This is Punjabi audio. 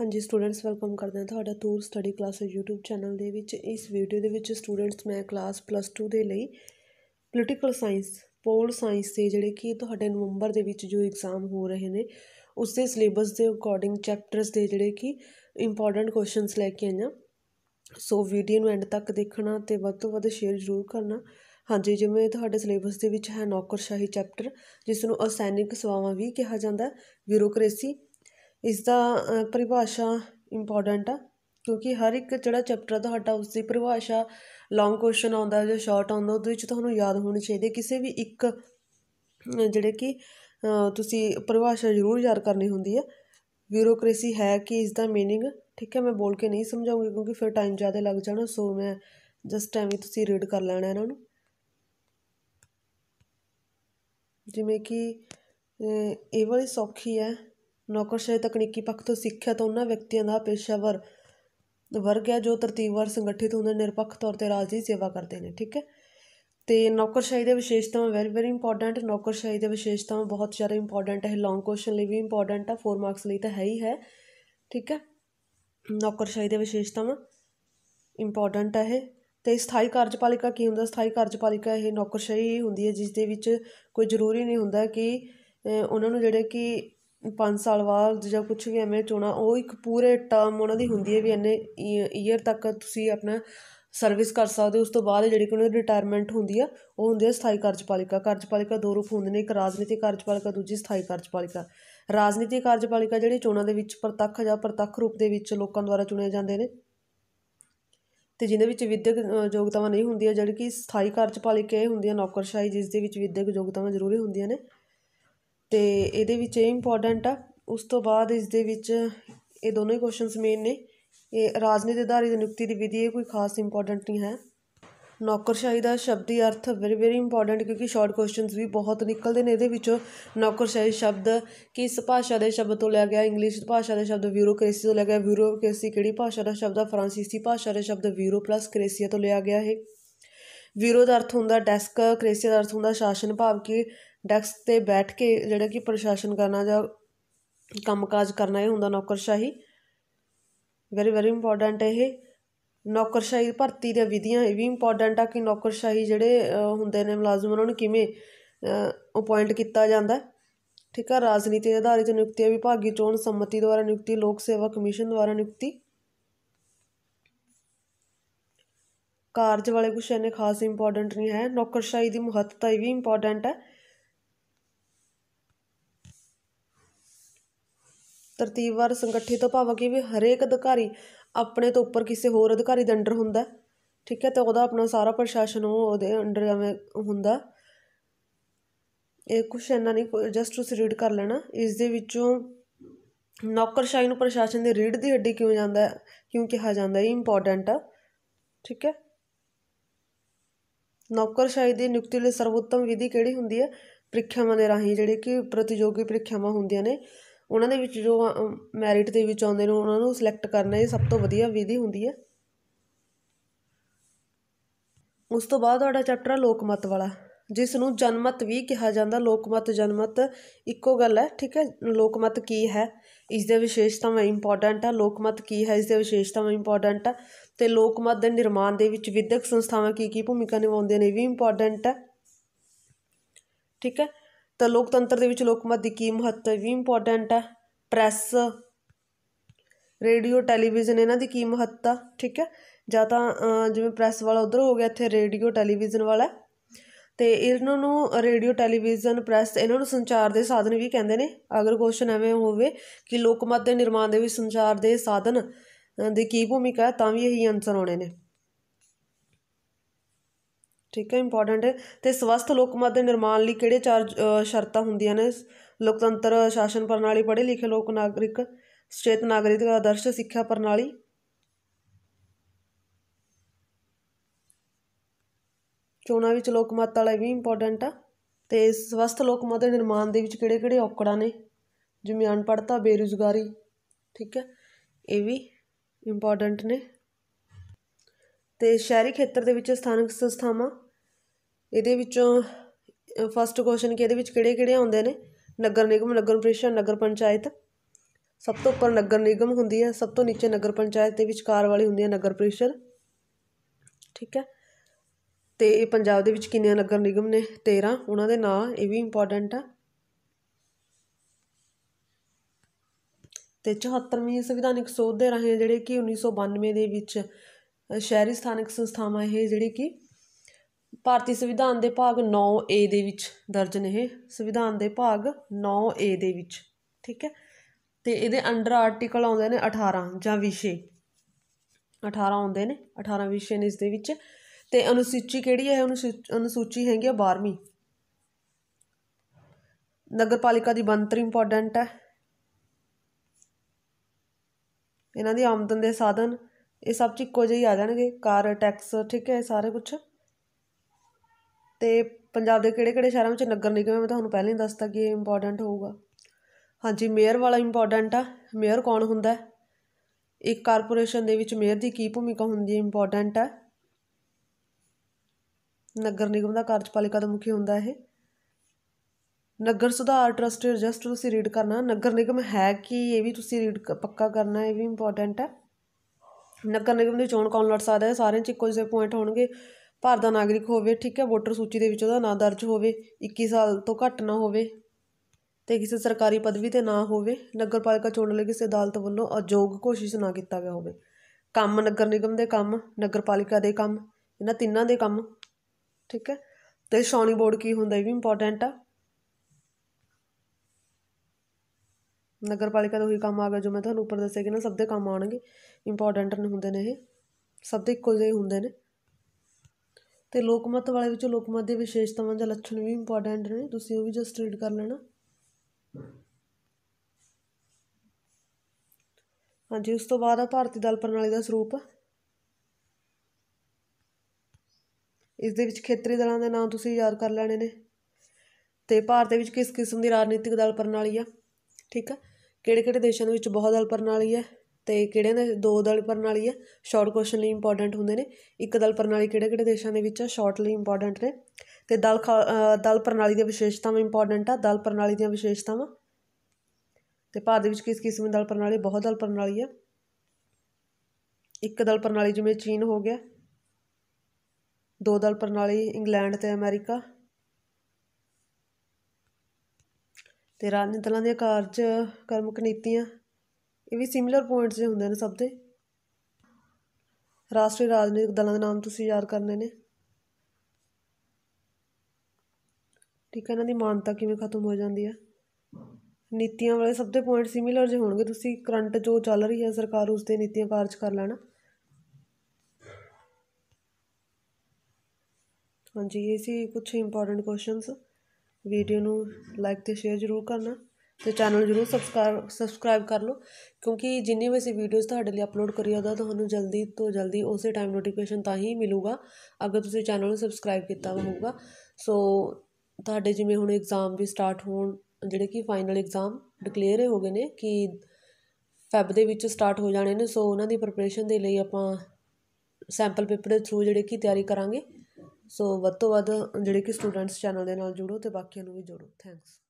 ਹਾਂਜੀ ਸਟੂਡੈਂਟਸ ਵੈਲਕਮ ਕਰਦੇ ਹਾਂ ਤੁਹਾਡਾ tour study class YouTube channel ਦੇ ਵਿੱਚ ਇਸ ਵੀਡੀਓ ਦੇ ਵਿੱਚ ਸਟੂਡੈਂਟਸ ਮੈਂ ਕਲਾਸ ਪਲੱਸ 2 ਦੇ ਲਈ ਪੋਲੀਟੀਕਲ ਸਾਇੰਸ ਪੋਲ ਸਾਇੰਸ ਦੇ ਜਿਹੜੇ ਕਿ ਤੁਹਾਡੇ ਨਵੰਬਰ ਦੇ ਵਿੱਚ ਜੋ ਐਗਜ਼ਾਮ ਹੋ ਰਹੇ ਨੇ ਉਸ ਦੇ ਸਿਲੇਬਸ ਦੇ ਅਕੋਰਡਿੰਗ ਚੈਪਟਰਸ ਦੇ ਜਿਹੜੇ ਕਿ ਇੰਪੋਰਟੈਂਟ ਕੁਐਸਚਨਸ ਲੈ ਕੇ ਆਇਆ ਸੋ ਵੀਡੀਓ ਨੂੰ ਐਂਡ ਤੱਕ ਦੇਖਣਾ ਤੇ ਵੱਧ ਤੋਂ ਵੱਧ ਸ਼ੇਅਰ ਜ਼ਰੂਰ ਕਰਨਾ ਹਾਂਜੀ ਜਿਵੇਂ ਤੁਹਾਡੇ ਸਿਲੇਬਸ ਦੇ ਵਿੱਚ ਹੈ ਨੌਕਰਸ਼ਾਹੀ ਚੈਪਟਰ ਜਿਸ ਨੂੰ ਅਸੈਨਿਕ ਸਵਾਵਾਂ ਵੀ ਕਿਹਾ ਜਾਂਦਾ ਬਿਊਰੋਕ੍ਰੇਸੀ ਇਸ ਦਾ ਪਰਿਭਾਸ਼ਾ ਇੰਪੋਰਟੈਂਟ ਆ ਕਿਉਂਕਿ ਹਰ ਇੱਕ ਜਿਹੜਾ ਚੈਪਟਰ ਤੁਹਾਡਾ ਦੀ ਪਰਿਭਾਸ਼ਾ ਲੌਂਗ ਕੁਐਸਚਨ ਆਉਂਦਾ ਜਾਂ ਸ਼ਾਰਟ ਆਉਂਦਾ ਉਹਦੇ ਵਿੱਚ ਤੁਹਾਨੂੰ ਯਾਦ ਹੋਣੀ ਚਾਹੀਦੀ ਕਿਸੇ ਵੀ ਇੱਕ ਜਿਹੜੇ ਕਿ ਤੁਸੀਂ ਪਰਿਭਾਸ਼ਾ ਜ਼ਰੂਰ ਯਾਦ ਕਰਨੀ ਹੁੰਦੀ ਹੈ ਬਿਊਰੋਕ੍ਰੇਸੀ ਹੈ ਕਿ ਇਸ ਦਾ ਮੀਨਿੰਗ ਠੀਕ ਹੈ ਮੈਂ ਬੋਲ ਕੇ ਨਹੀਂ ਸਮਝਾਉਂਗੀ ਕਿਉਂਕਿ ਫਿਰ ਟਾਈਮ ਜ਼ਿਆਦਾ ਲੱਗ ਜਾਣਾ ਸੋ ਮੈਂ ਜਸਟ ਐਵੇਂ ਤੁਸੀਂ ਰੀਡ ਕਰ ਲੈਣਾ ਇਹਨਾਂ ਨੂੰ ਜਿਵੇਂ ਕਿ ਇਹ ਵਾਲੀ ਸੌਖੀ ਹੈ ਨੌਕਰਸ਼ਾਹੀ ਤਕਨੀਕੀ ਪੱਖ ਤੋਂ ਸਿੱਖਿਆ ਤੋਂ ਉਹਨਾਂ ਵਿਅਕਤੀਆਂ ਦਾ ਪੇਸ਼ਾਵਰ ਵਰਗ ਹੈ ਜੋ ਤਰਤੀਬਵਾਰ ਸੰਗਠਿਤ ਹੁੰਦੇ ਨਿਰਪੱਖ ਤੌਰ ਤੇ ਰਾਜ ਦੀ ਸੇਵਾ ਕਰਦੇ ਨੇ ਠੀਕ ਹੈ ਤੇ ਨੌਕਰਸ਼ਾਹੀ ਦੇ ਵਿਸ਼ੇਸ਼ਤਾਵਾਂ ਵੈਰੀ ਵੈਰੀ ਇੰਪੋਰਟੈਂਟ ਨੌਕਰਸ਼ਾਹੀ ਦੇ ਵਿਸ਼ੇਸ਼ਤਾਵਾਂ ਬਹੁਤ ਜ਼ਿਆਦਾ ਇੰਪੋਰਟੈਂਟ ਹੈ ਲੌਂਗ ਕੁਐਸਚਨ ਲਈ ਵੀ ਇੰਪੋਰਟੈਂਟ ਆ 4 ਮਾਰਕਸ ਲਈ ਤਾਂ ਹੈ ਹੀ ਹੈ ਠੀਕ ਹੈ ਨੌਕਰਸ਼ਾਹੀ ਦੇ ਵਿਸ਼ੇਸ਼ਤਾਵਾਂ ਇੰਪੋਰਟੈਂਟ ਹੈ ਤੇ ਸਥਾਈ ਕਾਰਜਪਾਲਿਕਾ ਕੀ ਹੁੰਦਾ ਸਥਾਈ ਕਾਰਜਪਾਲਿਕਾ ਇਹ ਨੌਕਰਸ਼ਾਹੀ ਹੁੰਦੀ ਹੈ ਜਿਸ ਦੇ ਵਿੱਚ ਕੋਈ ਜ਼ਰੂਰੀ ਨਹੀਂ ਹੁੰਦਾ ਕਿ ਉਹਨਾਂ ਨੂੰ ਜਿਹੜੇ ਕਿ ਪੰਜ ਸਾਲ ਬਾਅਦ ਜਾਂ ਕੁਝ ਵੀ ਐਵੇਂ ਚੋਣਾ ਉਹ ਇੱਕ ਪੂਰੇ ਟਰਮ ਉਹਨਾਂ ਦੀ ਹੁੰਦੀ ਹੈ ਵੀ ਇਹਨੇ ਈਅਰ ਤੱਕ ਤੁਸੀਂ ਆਪਣਾ ਸਰਵਿਸ ਕਰ ਸਕਦੇ ਹੋ ਉਸ ਤੋਂ ਬਾਅਦ ਜਿਹੜੀ ਕਿ ਉਹਨਾਂ ਦੀ ਰਿਟਾਇਰਮੈਂਟ ਹੁੰਦੀ ਆ ਉਹ ਹੁੰਦੀ ਆ ਸਥਾਈ ਕਾਰਜਪਾਲਿਕਾ ਕਾਰਜਪਾਲਿਕਾ ਦੋ ਰੂਪ ਹੁੰਦੇ ਨੇ ਇੱਕ ਰਾਜਨੀਤਿਕ ਕਾਰਜਪਾਲਿਕਾ ਦੂਜੀ ਸਥਾਈ ਕਾਰਜਪਾਲਿਕਾ ਰਾਜਨੀਤਿਕ ਕਾਰਜਪਾਲਿਕਾ ਜਿਹੜੀ ਚੋਣਾਂ ਦੇ ਵਿੱਚ ਪ੍ਰਤੱਖ ਜਾਂ ਪ੍ਰਤੱਖ ਰੂਪ ਦੇ ਵਿੱਚ ਲੋਕਾਂ ਦੁਆਰਾ ਚੁਣੇ ਜਾਂਦੇ ਨੇ ਤੇ ਜਿਹਦੇ ਵਿੱਚ ਵਿਦਿਅਕ ਯੋਗਤਾਵਾਂ ਨਹੀਂ ਹੁੰਦੀਆਂ ਜਿਹੜੀ ਕਿ ਸਥਾਈ ਕਾਰਜਪਾਲਿਕਾ ਇਹ ਹੁੰਦੀਆਂ ਨੌਕਰਸ਼ਾਹੀ ਜਿਸ ਦੇ ਵਿੱਚ ਵਿਦਿਅਕ ਯੋਗਤਾਵਾਂ ਜ਼ਰੂਰੀ ਹੁੰਦੀਆਂ ਨੇ ਤੇ ਇਹਦੇ ਵਿੱਚ ਇਹ ਇੰਪੋਰਟੈਂਟ ਆ ਉਸ ਤੋਂ ਬਾਅਦ ਇਸ ਦੇ ਵਿੱਚ ਇਹ ਦੋਨੋਂ ਹੀ ਕੁਐਸਚਨਸ ਮੇਨ ਨੇ ਇਹ ਰਾਜਨੀਤੀ ਦੀ ਨਿਯੁਕਤੀ ਦੀ ਵਿਧੀ ਇਹ ਕੋਈ ਖਾਸ ਇੰਪੋਰਟੈਂਟ ਨਹੀਂ ਹੈ ਨੌਕਰਸ਼ਾਹੀ ਦਾ ਸ਼ਬਦੀ ਅਰਥ ਵੈਰੀ ਵੈਰੀ ਇੰਪੋਰਟੈਂਟ ਕਿਉਂਕਿ ਸ਼ਾਰਟ ਕੁਐਸਚਨਸ ਵੀ ਬਹੁਤ ਨਿਕਲਦੇ ਨੇ ਇਹਦੇ ਵਿੱਚੋਂ ਨੌਕਰਸ਼ਾਹੀ ਸ਼ਬਦ ਕਿਸ ਭਾਸ਼ਾ ਦੇ ਸ਼ਬਦ ਤੋਂ ਲਿਆ ਗਿਆ ਇੰਗਲਿਸ਼ ਭਾਸ਼ਾ ਦੇ ਸ਼ਬਦ ਬਿਊਰੋਕ੍ਰੇਸੀ ਤੋਂ ਲਿਆ ਗਿਆ ਬਿਊਰੋਕ੍ਰੇਸੀ ਕਿਹੜੀ ਭਾਸ਼ਾ ਦਾ ਸ਼ਬਦ ਆ ਫਰਾਂਸੀਸੀ ਭਾਸ਼ਾ ਦੇ ਸ਼ਬਦ ਬਿਊਰੋ ਪਲੱਸ ਕ੍ਰੇਸੀਆ ਤੋਂ ਲਿਆ ਗਿਆ ਹੈ ਬਿਊਰੋ ਦਾ ਅਰਥ ਹੁੰਦਾ ਡੈਸਕ ਕ੍ਰੇਸੀਆ ਦਾ ਅਰਥ ਹੁੰਦਾ ਸ਼ਾਸਨ ਭਾਵ ਕਿ ਡੈਸਕ 'ਤੇ ਬੈਠ ਕੇ ਜਿਹੜਾ ਕਿ ਪ੍ਰਸ਼ਾਸਨ ਕਰਨਾ ਜਾਂ ਕੰਮਕਾਜ ਕਰਨਾ ਇਹ ਹੁੰਦਾ ਨੌਕਰਸ਼ਾਹੀ ਵੈਰੀ ਵੈਰੀ ਇੰਪੋਰਟੈਂਟ ਇਹ ਨੌਕਰਸ਼ਾਹੀ ਭਰਤੀ ਦੀਆਂ ਵਿਧੀਆਂ ਇਹ ਵੀ ਇੰਪੋਰਟੈਂਟ ਆ ਕਿ ਨੌਕਰਸ਼ਾਹੀ ਜਿਹੜੇ ਹੁੰਦੇ ਨੇ ਮੁਲਾਜ਼ਮ ਉਹਨਾਂ ਨੂੰ ਕਿਵੇਂ ਅਪਾਇੰਟ ਕੀਤਾ ਜਾਂਦਾ ਠੀਕ ਆ ਰਾਜਨੀਤੀ ਆਧਾਰਿਤ ਨਿਯੁਕਤੀਆਂ ਵਿਭਾਗੀ ਚੋਣ ਸੰਮਤੀ ਦੁਆਰਾ ਨਿਯੁਕਤੀ ਲੋਕ ਸੇਵਾ ਕਮਿਸ਼ਨ ਦੁਆਰਾ ਨਿਯੁਕਤੀ ਕਾਰਜ ਵਾਲੇ ਕੁਛ ਇਹਨੇ ਖਾਸ ਇੰਪੋਰਟੈਂਟ ਨਹੀਂ ਹੈ ਨੌਕਰਸ਼ਾਹੀ ਦੀ ਮਹੱਤਤਾ ਇਹ ਵੀ ਇੰਪੋਰਟੈਂਟ ਹੈ ਤਰਤੀਬਵਾਰ ਸੰਗਠਿਤ ਤੋਂ ਭਾਵ ਕਿ ਵੀ ਹਰੇਕ ਅਧਿਕਾਰੀ ਆਪਣੇ ਤੋਂ ਉੱਪਰ ਕਿਸੇ ਹੋਰ ਅਧਿਕਾਰੀ ਦੇ ਅੰਡਰ ਹੁੰਦਾ ਠੀਕ ਹੈ ਤੇ ਉਹਦਾ ਆਪਣਾ ਸਾਰਾ ਪ੍ਰਸ਼ਾਸਨ ਉਹ ਉਹਦੇ ਅੰਡਰ ਐਵੇਂ ਹੁੰਦਾ ਇਹ ਕੁਛ ਇਹਨਾਂ ਨਹੀਂ ਜਸਟ ਤੁਸੀਂ ਰੀਡ ਕਰ ਲੈਣਾ ਇਸ ਦੇ ਵਿੱਚੋਂ ਨੌਕਰਸ਼ਾਹੀ ਨੂੰ ਪ੍ਰਸ਼ਾਸਨ ਦੇ ਰੀੜ ਦੀ ਹੱਡੀ ਕਿਉਂ ਜਾਂਦਾ ਕਿਉਂ ਕਿਹਾ ਜਾਂਦਾ ਇਹ ਇੰਪੋਰਟੈਂਟ ਆ ਠੀਕ ਹੈ ਨੌਕਰਸ਼ਾਹੀ ਦੀ ਨਿਯੁਕਤੀ ਲਈ ਸਰਵੋਤਮ ਵਿਧੀ ਕਿਹੜੀ ਹੁੰਦੀ ਹੈ ਪ੍ਰੀਖਿਆਵਾਂ ਦੇ ਰਾਹੀਂ ਜਿਹੜੇ ਕਿ ਪ੍ਰਤੀਯੋਗੀ ਪ੍ਰੀਖਿਆਵਾਂ ਹੁੰਦੀਆਂ ਨੇ ਉਹਨਾਂ ਦੇ ਵਿੱਚ ਜੋ ਮੈਰਿਟ ਦੇ ਵਿੱਚ ਆਉਂਦੇ ਨੇ ਉਹਨਾਂ ਨੂੰ ਸਿਲੈਕਟ ਕਰਨਾ ਇਹ ਸਭ ਤੋਂ ਵਧੀਆ ਵਿਧੀ ਹੁੰਦੀ ਹੈ ਉਸ ਤੋਂ ਬਾਅਦ ਤੁਹਾਡਾ ਚੈਪਟਰ ਹੈ ਲੋਕਮਤ ਵਾਲਾ ਜਿਸ ਨੂੰ ਜਨਮਤ ਵੀ ਕਿਹਾ ਜਾਂਦਾ ਲੋਕਮਤ ਜਨਮਤ ਇੱਕੋ ਗੱਲ ਹੈ ਠੀਕ ਹੈ ਲੋਕਮਤ ਕੀ ਹੈ ਇਸ ਦੇ ਵਿਸ਼ੇਸ਼ਤਾਵਾਂ ਇੰਪੋਰਟੈਂਟ ਆ ਲੋਕਮਤ ਕੀ ਹੈ ਇਸ ਦੇ ਵਿਸ਼ੇਸ਼ਤਾਵਾਂ ਇੰਪੋਰਟੈਂਟ ਆ ਤੇ ਲੋਕਮਤ ਦੇ ਨਿਰਮਾਣ ਦੇ ਵਿੱਚ ਵਿਦਿਅਕ ਸੰਸਥਾਵਾਂ ਕੀ ਕੀ ਭੂਮਿਕਾ ਨਿਭਾਉਂਦੀਆਂ ਨੇ ਇਹ ਵੀ ਇੰਪੋਰਟੈਂਟ ਹੈ ਠੀਕ ਹੈ ਤਾਂ ਲੋਕਤੰਤਰ ਦੇ ਵਿੱਚ ਲੋਕਮਤ ਦੀ ਕੀ ਮਹੱਤਤਾ ਵੀ ਇੰਪੋਰਟੈਂਟ ਹੈ ਪ੍ਰੈਸ ਰੇਡੀਓ ਟੈਲੀਵਿਜ਼ਨ ਇਹਨਾਂ ਦੀ ਕੀ ਮਹੱਤਤਾ ਠੀਕ ਹੈ ਜਾਂ ਤਾਂ ਜਿਵੇਂ ਪ੍ਰੈਸ ਵਾਲਾ ਉਧਰ ਹੋ ਗਿਆ ਇੱਥੇ ਰੇਡੀਓ ਟੈਲੀਵਿਜ਼ਨ ਵਾਲਾ ਤੇ ਇਹਨਾਂ ਨੂੰ ਰੇਡੀਓ ਟੈਲੀਵਿਜ਼ਨ ਪ੍ਰੈਸ ਇਹਨਾਂ ਨੂੰ ਸੰਚਾਰ ਦੇ ਸਾਧਨ ਵੀ ਕਹਿੰਦੇ ਨੇ ਅਗਰ ਕੁਐਸਚਨ ਐਵੇਂ ਹੋਵੇ ਕਿ ਲੋਕਮਤ ਦੇ ਨਿਰਮਾਣ ਦੇ ਵਿੱਚ ਸੰਚਾਰ ਦੇ ਸਾਧਨ ਦੀ ਕੀ ਭੂਮਿਕਾ ਹੈ ਤਾਂ ਵੀ ਇਹੀ ਆਨਸਰ ਆਉਣੇ ਨੇ ਠੀਕ ਹੈ ਇੰਪੋਰਟੈਂਟ ਹੈ ਤੇ ਸਵਸਥ ਲੋਕਮਤ ਦੇ ਨਿਰਮਾਣ ਲਈ ਕਿਹੜੇ ਚਾਰ ਸ਼ਰਤਾਂ ਹੁੰਦੀਆਂ ਨੇ ਲੋਕਤੰਤਰ ਸ਼ਾਸਨ ਪ੍ਰਣਾਲੀ ਪੜ੍ਹੇ ਲਿਖੇ ਲੋਕ ਨਾਗਰਿਕ ਸਚੇਤ ਨਾਗਰਿਕ ਦਾ ਆਦਰਸ਼ ਸਿੱਖਿਆ ਪ੍ਰਣਾਲੀ ਚੋਣਾਂ ਵਿੱਚ ਲੋਕਮਤ ਵਾਲਾ ਵੀ ਇੰਪੋਰਟੈਂਟ ਆ ਤੇ ਸਵਸਥ ਲੋਕਮਤ ਦੇ ਨਿਰਮਾਣ ਦੇ ਵਿੱਚ ਕਿਹੜੇ-ਕਿਹੜੇ ਔਕੜਾਂ ਨੇ ਜਿਵੇਂ ਅਨਪੜ੍ਹਤਾ ਬੇਰੁਜ਼ਗਾਰੀ ਠੀਕ ਹੈ ਇਹ ਵੀ ਇੰਪੋਰਟੈਂਟ ਨੇ ਤੇ ਸ਼ਹਿਰੀ ਖੇਤਰ ਦੇ ਵਿੱਚ ਸਥਾਨਕ ਸੰਸਥਾਵਾਂ ਇਹਦੇ ਵਿੱਚੋਂ ਫਸਟ ਕੁਐਸਚਨ ਕਿ ਇਹਦੇ ਵਿੱਚ ਕਿਹੜੇ ਕਿਹੜੇ ਆਉਂਦੇ ਨੇ ਨਗਰ ਨਿਗਮ ਨਗਰ ਪ੍ਰੀਸ਼ਦ ਨਗਰ ਪੰਚਾਇਤ ਸਭ ਤੋਂ ਉੱਪਰ ਨਗਰ ਨਿਗਮ ਹੁੰਦੀ ਹੈ ਸਭ ਤੋਂ ਨੀਚੇ ਨਗਰ ਪੰਚਾਇਤ ਦੇ ਵਿਚਕਾਰ ਵਾਲੀ ਹੁੰਦੀ ਹੈ ਨਗਰ ਪ੍ਰੀਸ਼ਦ ਠੀਕ ਹੈ ਤੇ ਇਹ ਪੰਜਾਬ ਦੇ ਵਿੱਚ ਕਿੰਨੇ ਨਗਰ ਨਿਗਮ ਨੇ 13 ਉਹਨਾਂ ਦੇ ਨਾਂ ਇਹ ਵੀ ਇੰਪੋਰਟੈਂਟ ਆ ਤੇ 74ਵੀਂ ਸੰਵਿਧਾਨਿਕ ਸੋਧ ਦੇ ਰਾਹੀਂ ਜਿਹੜੇ ਕਿ 1992 ਦੇ ਵਿੱਚ ਸ਼ਹਿਰੀ ਸਥਾਨਕ ਸੰਸਥਾਵਾਂ ਇਹ ਜਿਹੜੇ ਕਿ ਭਾਰਤੀ ਸੰਵਿਧਾਨ ਦੇ ਭਾਗ 9A ਦੇ ਵਿੱਚ ਦਰਜ ਨੇ ਇਹ ਸੰਵਿਧਾਨ ਦੇ ਭਾਗ 9A ਦੇ ਵਿੱਚ ਠੀਕ ਹੈ ਤੇ ਇਹਦੇ ਅੰਡਰ ਆਰਟੀਕਲ ਆਉਂਦੇ ਨੇ 18 ਜਾਂ ਵਿਸ਼ੇ 18 ਆਉਂਦੇ ਨੇ 18 ਵਿਸ਼ੇ ਨੇ ਇਸ ਦੇ ਵਿੱਚ ਤੇ ਅਨੁਸੂਚੀ ਕਿਹੜੀ ਹੈ ਅਨੁਸੂਚੀ ਹੈਗੀ ਆ ਨਗਰਪਾਲਿਕਾ ਦੀ ਬੰਤਰੀ ਇੰਪੋਰਟੈਂਟ ਹੈ ਇਹਨਾਂ ਦੀ ਆਮਦਨ ਦੇ ਸਾਧਨ ਇਹ ਸਭ ਚ ਇੱਕੋ ਜਿਹੇ ਆ ਜਾਣਗੇ ਕਾਰ ਟੈਕਸ ਠੀਕ ਹੈ ਸਾਰੇ ਕੁਝ ਤੇ ਪੰਜਾਬ ਦੇ ਕਿਹੜੇ ਕਿਹੜੇ ਸ਼ਹਿਰਾਂ ਵਿੱਚ ਨਗਰ ਨਿਗਮ ਹੈ ਮੈਂ ਤੁਹਾਨੂੰ ਪਹਿਲਾਂ ਹੀ ਦੱਸਤਾ ਕਿ ਇਹ ਇੰਪੋਰਟੈਂਟ ਹੋਊਗਾ ਹਾਂਜੀ ਮੇਅਰ ਵਾਲਾ ਇੰਪੋਰਟੈਂਟ ਆ ਮੇਅਰ ਕੌਣ ਹੁੰਦਾ ਇੱਕ ਕਾਰਪੋਰੇਸ਼ਨ ਦੇ ਵਿੱਚ ਮੇਅਰ ਦੀ ਕੀ ਭੂਮਿਕਾ ਹੁੰਦੀ ਹੈ ਇੰਪੋਰਟੈਂਟ ਹੈ ਨਗਰ ਨਿਗਮ ਦਾ ਕਾਰਜਪਾਲਿਕਾ ਦਾ ਮੁਖੀ ਹੁੰਦਾ ਇਹ ਨਗਰ ਸੁਧਾਰ ਟਰਸਟ ਜਸਟ ਤੁਸੀਂ ਰੀਡ ਕਰਨਾ ਨਗਰ ਨਿਗਮ ਹੈ ਕਿ ਇਹ ਵੀ ਤੁਸੀਂ ਰੀਡ ਪੱਕਾ ਕਰਨਾ ਇਹ ਵੀ ਇੰਪੋਰਟੈਂਟ ਹੈ ਨਗਰ ਨਿਗਮ ਦੀ ਚੋਣ ਕੌਣ ਲੜ ਸਕਦਾ ਹੈ ਸਾਰਿਆਂ 'ਚ ਇੱਕੋ ਜਿਹੇ ਪੁਆਇੰਟ ਹੋਣਗੇ ਭਾਰਤ ਦਾ ਨਾਗਰਿਕ ਹੋਵੇ ਠੀਕ ਹੈ ਵੋਟਰ ਸੂਚੀ ਦੇ ਵਿੱਚ ਉਹਦਾ ਨਾਂ ਦਰਜ ਹੋਵੇ 21 ਸਾਲ ਤੋਂ ਘੱਟ ਨਾ ਹੋਵੇ ਤੇ ਕਿਸੇ ਸਰਕਾਰੀ ਪਦਵੀ 'ਤੇ ਨਾ ਹੋਵੇ ਨਗਰਪਾਲਿਕਾ ਚੋਣ ਲਈ ਕਿਸੇ ਅਦਾਲਤ ਵੱਲੋਂ ਅਯੋਗ ਘੋਸ਼ਿਤ ਨਾ ਕੀਤਾ ਗਿਆ ਹੋਵੇ ਕੰਮ ਨਗਰ ਨਿਗਮ ਦੇ ਕੰਮ ਨਗਰਪਾਲਿਕਾ ਦੇ ਕੰਮ ਇਹਨਾਂ ਤਿੰਨਾਂ ਦੇ ਕੰਮ ਠੀਕ ਹੈ ਤੇ ਸ਼ੌਣੀ ਬੋਰਡ ਕੀ ਹੁੰਦਾ ਇਹ ਵੀ ਇੰਪੋਰਟੈਂਟ ਆ ਨਗਰਪਾਲਿਕਾ ਦੇ ਦਾ ਉਹੀ ਕੰਮ ਆ ਗਿਆ ਜੋ ਮੈਂ ਤੁਹਾਨੂੰ ਉੱਪਰ ਦੱਸਿਆ ਕਿ ਨਾ ਸਭ ਦੇ ਕੰਮ ਆਉਣਗੇ ਇੰਪੋਰਟੈਂਟ ਹੁੰਦੇ ਨੇ ਇਹ ਸਭ ਦੇ ਇੱਕੋ ਜਿਹੇ ਹੁੰਦੇ ਨੇ ਤੇ ਲੋਕਮਤ ਵਾਲੇ ਵਿੱਚ ਲੋਕਮਤ ਦੇ ਵਿਸ਼ੇਸ਼ਤਾਵਾਂ ਜਾਂ ਲੱਛਣ ਵੀ ਇੰਪੋਰਟੈਂਟ ਨੇ ਤੁਸੀਂ ਉਹ ਵੀ ਜਸਟ ਰੀਡ ਕਰ ਲੈਣਾ ਹਾਂਜੀ ਉਸ ਤੋਂ ਬਾਅਦ ਆ ਭਾਰਤੀ ਦਲ ਪ੍ਰਣਾਲੀ ਦਾ ਸਰੂਪ ਇਸ ਦੇ ਵਿੱਚ ਖੇਤਰੀ ਦਲਾਂ ਦੇ ਨਾਮ ਤੁਸੀਂ ਯਾਦ ਕਰ ਲੈਣੇ ਨੇ ਤੇ ਭਾਰਤ ਦੇ ਵਿੱਚ ਕਿਸ ਕਿਸਮ ਦੀ ਰਾਜਨੀਤਿਕ ਦਲ ਪ੍ਰਣਾਲੀ ਆ ਠੀਕ ਆ ਕਿਹੜੇ ਕਿਹੜੇ ਦੇਸ਼ਾਂ ਦੇ ਵਿੱਚ ਬਹੁਤ ਦਲ ਪ੍ਰਣਾਲੀ ਹੈ ਤੇ ਕਿਹੜੇ ਨੇ ਦੋ ਦਲ ਪ੍ਰਣਾਲੀ ਆ ਸ਼ਾਰਟ ਕੁਐਸਚਨ ਲਈ ਇੰਪੋਰਟੈਂਟ ਹੁੰਦੇ ਨੇ ਇੱਕ ਦਲ ਪ੍ਰਣਾਲੀ ਕਿਹੜੇ ਕਿਹੜੇ ਦੇਸ਼ਾਂ ਦੇ ਵਿੱਚ ਆ ਸ਼ਾਰਟ ਲਈ ਇੰਪੋਰਟੈਂਟ ਨੇ ਤੇ ਦਲ ਦਲ ਪ੍ਰਣਾਲੀ ਦੀਆਂ ਵਿਸ਼ੇਸ਼ਤਾਵਾਂ ਇੰਪੋਰਟੈਂਟ ਆ ਦਲ ਪ੍ਰਣਾਲੀ ਦੀਆਂ ਵਿਸ਼ੇਸ਼ਤਾਵਾਂ ਤੇ ਭਾਰਤ ਦੇ ਵਿੱਚ ਕਿਸ ਕਿਸਮ ਦੀ ਦਲ ਪ੍ਰਣਾਲੀ ਬਹੁਤ ਦਲ ਪ੍ਰਣਾਲੀ ਆ ਇੱਕ ਦਲ ਪ੍ਰਣਾਲੀ ਜਿਵੇਂ ਚੀਨ ਹੋ ਗਿਆ ਦੋ ਦਲ ਪ੍ਰਣਾਲੀ ਇੰਗਲੈਂਡ ਤੇ ਅਮਰੀਕਾ ਤੇ ਦਲਾਂ ਦੇ ਕਾਰਜ ਕਰਮਕ ਨੀਤੀਆਂ ਇਹ ਵੀ ਸਿਮਿਲਰ ਪੁਆਇੰਟਸ ਦੇ ਹੁੰਦੇ ਨੇ ਸਭ ਦੇ ਰਾਸ਼ਟਰੀ ਰਾਜਨੀਤਿਕ ਦਲਾਂ ਦੇ ਨਾਮ ਤੁਸੀਂ ਯਾਦ ਕਰਨੇ ਨੇ ਠੀਕ ਹੈ ਇਹਨਾਂ ਦੀ ਮਾਨਤਾ ਕਿਵੇਂ ਖਤਮ ਹੋ ਜਾਂਦੀ ਹੈ ਨੀਤੀਆਂ ਵਾਲੇ ਸਭ ਦੇ ਪੁਆਇੰਟ ਸਿਮਿਲਰ ਜੇ ਹੋਣਗੇ ਤੁਸੀਂ ਕਰੰਟ ਜੋ ਚੱਲ ਰਹੀ ਹੈ ਸਰਕਾਰ ਉਸ ਦੇ ਨੀਤੀਆਂ ਕਾਰਜ ਕਰ ਲੈਣਾ ਹਾਂਜੀ ਇਹ ਸੀ ਕੁਝ ਇੰਪੋਰਟੈਂਟ ਕੁਐਸਚਨਸ ਵੀਡੀਓ ਨੂੰ ਲਾਈਕ ਤੇ ਸ਼ੇਅਰ ਜ਼ਰੂਰ ਕਰਨਾ ਤੇ ਚੈਨਲ ਜ਼ਰੂਰ ਸਬਸਕ੍ਰਾਈਬ ਸਬਸਕ੍ਰਾਈਬ ਕਰ ਲਓ ਕਿਉਂਕਿ ਜਿੰਨੀ ਵੀ ਅਸੀਂ ਵੀਡੀਓਜ਼ ਤੁਹਾਡੇ ਲਈ ਅਪਲੋਡ ਕਰੀ ਉਹਦਾ ਤੁਹਾਨੂੰ ਜਲਦੀ ਤੋਂ ਜਲਦੀ ਉਸੇ ਟਾਈਮ ਨੋਟੀਫਿਕੇਸ਼ਨ ਤਾਂ ਹੀ ਮਿਲੂਗਾ ਅਗਰ ਤੁਸੀਂ ਚੈਨਲ ਨੂੰ ਸਬਸਕ੍ਰਾਈਬ ਕੀਤਾ ਹੋਊਗਾ ਸੋ ਤੁਹਾਡੇ ਜਿਵੇਂ ਹੁਣ ਐਗਜ਼ਾਮ ਵੀ ਸਟਾਰਟ ਹੋਣ ਜਿਹੜੇ ਕਿ ਫਾਈਨਲ ਐਗਜ਼ਾਮ ਡਿਕਲੇਅਰ ਹੋ ਗਏ ਨੇ ਕਿ ਫੈਬ ਦੇ ਵਿੱਚ ਸਟਾਰਟ ਹੋ ਜਾਣੇ ਨੇ ਸੋ ਉਹਨਾਂ ਦੀ ਪ੍ਰੈਪਰੇਸ਼ਨ ਦੇ ਲਈ ਆਪਾਂ ਸੈਂਪਲ ਪੇਪਰ ਦੇ ਥਰੂ ਜਿਹੜੇ ਕਿ ਤਿਆਰੀ ਕਰਾਂਗੇ ਸੋ ਵੱਧ ਤੋਂ ਵੱਧ ਜਿਹੜੇ ਕਿ ਸਟੂਡੈਂਟਸ ਚੈਨਲ ਦੇ ਨਾਲ ਜੁੜੋ ਤੇ ਬਾਕੀਆਂ ਨੂੰ ਵੀ ਜੋੜੋ ਥੈਂਕਸ